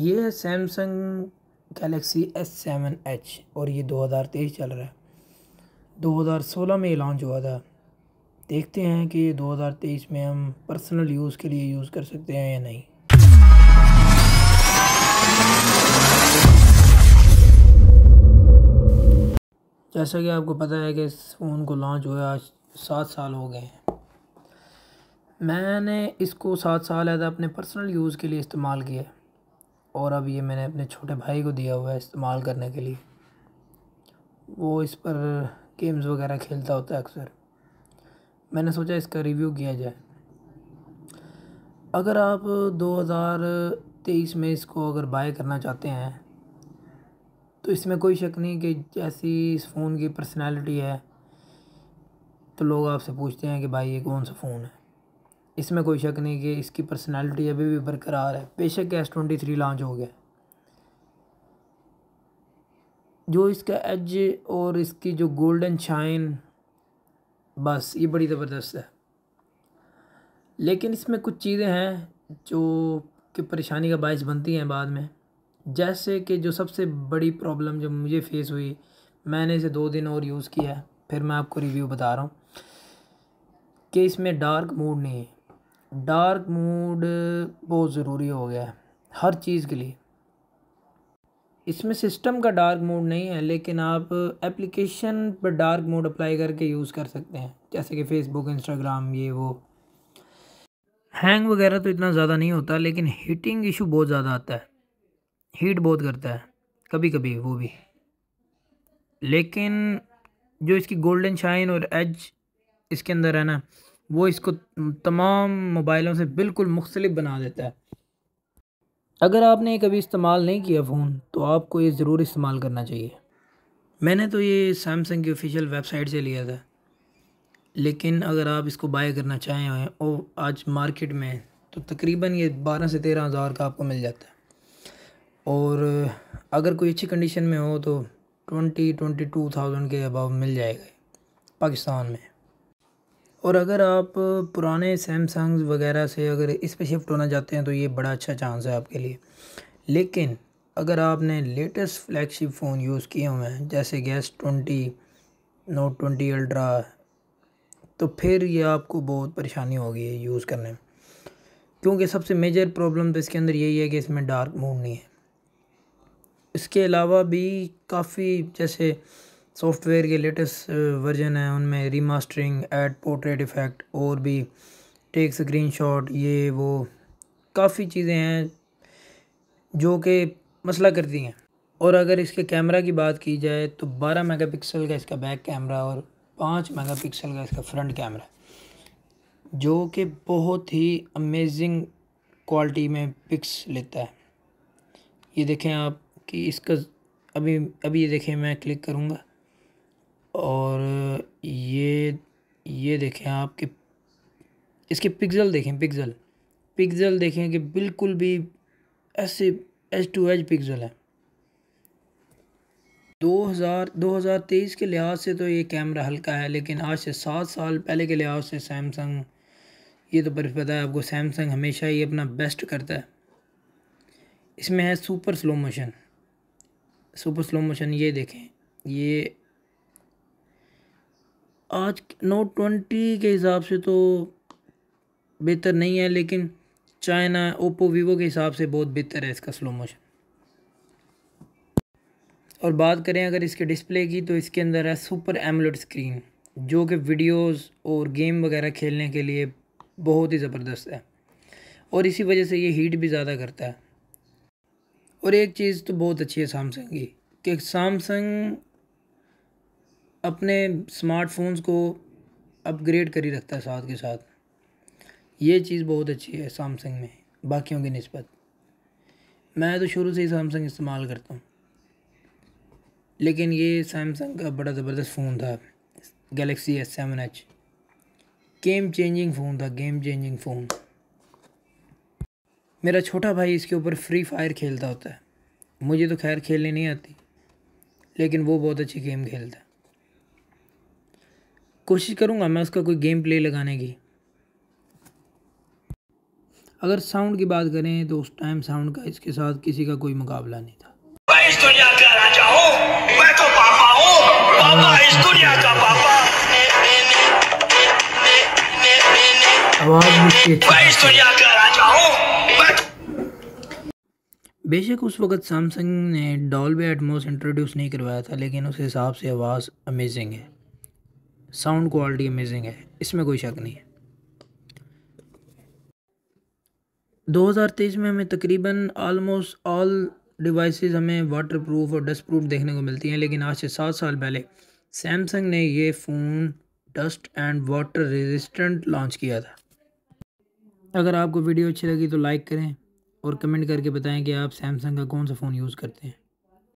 ये है Samsung Galaxy S seven edge और ये दो हज़ार तेईस चल रहा है दो हज़ार सोलह में ये लॉन्च हुआ था देखते हैं कि दो हज़ार तेईस में हम पर्सनल यूज़ के लिए यूज़ कर सकते हैं या नहीं जैसा कि आपको पता है कि इस फ़ोन को लॉन्च हुए आज सात साल हो गए हैं मैंने इसको सात साल है अपने पर्सनल यूज़ के लिए इस्तेमाल किया और अब ये मैंने अपने छोटे भाई को दिया हुआ है इस्तेमाल करने के लिए वो इस पर गेम्स वगैरह खेलता होता है अक्सर मैंने सोचा इसका रिव्यू किया जाए अगर आप 2023 में इसको अगर बाय करना चाहते हैं तो इसमें कोई शक नहीं कि जैसी इस फ़ोन की पर्सनालिटी है तो लोग आपसे पूछते हैं कि भाई ये कौन सा फ़ोन है इसमें कोई शक नहीं कि इसकी पर्सनैलिटी अभी भी बरकरार है बेशक एस ट्वेंटी थ्री लॉन्च हो गया जो इसका एज और इसकी जो गोल्डन शाइन बस ये बड़ी ज़बरदस्त है लेकिन इसमें कुछ चीज़ें हैं जो कि परेशानी का बायस बनती हैं बाद में जैसे कि जो सबसे बड़ी प्रॉब्लम जो मुझे फेस हुई मैंने इसे दो दिन और यूज़ किया है फिर मैं आपको रिव्यू बता रहा हूँ कि इसमें डार्क मूड नहीं है डार्क मूड बहुत ज़रूरी हो गया है हर चीज़ के लिए इसमें सिस्टम का डार्क मोड नहीं है लेकिन आप एप्लीकेशन पर डार्क मोड अप्लाई करके यूज़ कर सकते हैं जैसे कि फेसबुक इंस्टाग्राम ये वो हैंग वगैरह तो इतना ज़्यादा नहीं होता लेकिन हीटिंग इशू बहुत ज़्यादा आता है हीट बहुत करता है कभी कभी वो भी लेकिन जो इसकी गोल्डन शाइन और एज इसके अंदर है ना वो इसको तमाम मोबाइलों से बिल्कुल मुख्तलिफ बना देता है अगर आपने कभी इस्तेमाल नहीं किया फ़ोन तो आपको ये ज़रूर इस्तेमाल करना चाहिए मैंने तो ये सैमसंग की ऑफिशियल वेबसाइट से लिया था लेकिन अगर आप इसको बाय करना चाहें और आज मार्केट में तो तकरीबन ये बारह से तेरह हज़ार का आपको मिल जाता है और अगर कोई अच्छी कंडीशन में हो तो ट्वेंटी ट्वेंटी टू थाउजेंड के अबाव मिल जाएगा पाकिस्तान में और अगर आप पुराने सैमसंग वगैरह से अगर इस पर शिफ्ट होना चाहते हैं तो ये बड़ा अच्छा चांस है आपके लिए लेकिन अगर आपने लेटेस्ट फ्लैगशिप फ़ोन यूज़ किए हुए हैं जैसे गैस ट्वेंटी नोट ट्वेंटी अल्ट्रा तो फिर ये आपको बहुत परेशानी होगी यूज़ करने में क्योंकि सबसे मेजर प्रॉब्लम तो इसके अंदर यही है कि इसमें डार्क मोड नहीं है इसके अलावा भी काफ़ी जैसे सॉफ्टवेयर के लेटेस्ट वर्जन हैं उनमें रीमास्टरिंग एड पोर्ट्रेट इफ़ेक्ट और भी टेक शॉट ये वो काफ़ी चीज़ें हैं जो कि मसला करती हैं और अगर इसके कैमरा की बात की जाए तो 12 मेगापिक्सल का इसका बैक कैमरा और 5 मेगापिक्सल का इसका फ्रंट कैमरा जो कि बहुत ही अमेजिंग क्वालिटी में पिक्स लेता है ये देखें आप कि इसका अभी अभी ये देखें मैं क्लिक करूँगा और ये ये देखें आप कि इसके पिक्सल देखें पिक्सल पिक्सल देखें कि बिल्कुल भी ऐसे एज टू एज पिक्सल है 2000 2023 के लिहाज से तो ये कैमरा हल्का है लेकिन आज से सात साल पहले के लिहाज से सैमसंग ये तो बर्फ़ पता है आपको सैमसंग हमेशा ही अपना बेस्ट करता है इसमें है super slow motion super slow motion ये देखें ये आज नोट ट्वेंटी के हिसाब से तो बेहतर नहीं है लेकिन चाइना ओप्पो वीवो के हिसाब से बहुत बेहतर है इसका स्लो मोशन और बात करें अगर इसके डिस्प्ले की तो इसके अंदर है सुपर एमलोड स्क्रीन जो कि वीडियोस और गेम वगैरह खेलने के लिए बहुत ही ज़बरदस्त है और इसी वजह से ये हीट भी ज़्यादा करता है और एक चीज़ तो बहुत अच्छी है सैमसंग की कि सैमसंग अपने स्मार्टफोन्स को अपग्रेड कर ही रखता है साथ के साथ ये चीज़ बहुत अच्छी है सैमसंग में बाकियों की नस्बत मैं तो शुरू से ही सैमसंग इस्तेमाल करता हूँ लेकिन ये सैमसंग का बड़ा ज़बरदस्त फ़ोन था Galaxy S seven edge game changing phone था गेम चेंजिंग फ़ोन मेरा छोटा भाई इसके ऊपर फ्री फायर खेलता होता है मुझे तो खैर खेलने नहीं आती लेकिन वो बहुत अच्छी गेम खेलता है कोशिश करूँगा मैं उसका कोई गेम प्ले लगाने की अगर साउंड की बात करें तो उस टाइम साउंड का इसके साथ किसी का कोई मुकाबला नहीं था मैं इस दुनिया का राजा मैं तो पापा पापा इस दुनिया का पापा तो- बेशक उस वक्त सैमसंग ने डॉल्बे एटमोस इंट्रोड्यूस नहीं करवाया था लेकिन उस हिसाब से आवाज़ अमेजिंग है साउंड क्वालिटी अमेजिंग है इसमें कोई शक नहीं है 2023 में हमें तकरीबन आलमोस्ट ऑल डिवाइसेस हमें वाटर प्रूफ और डस्ट प्रूफ देखने को मिलती हैं लेकिन आज से सात साल पहले सैमसंग ने ये phone dust and water resistant launch किया था अगर आपको वीडियो अच्छी लगी तो लाइक करें और कमेंट करके बताएं कि आप सैमसंग का कौन सा फ़ोन यूज़ करते हैं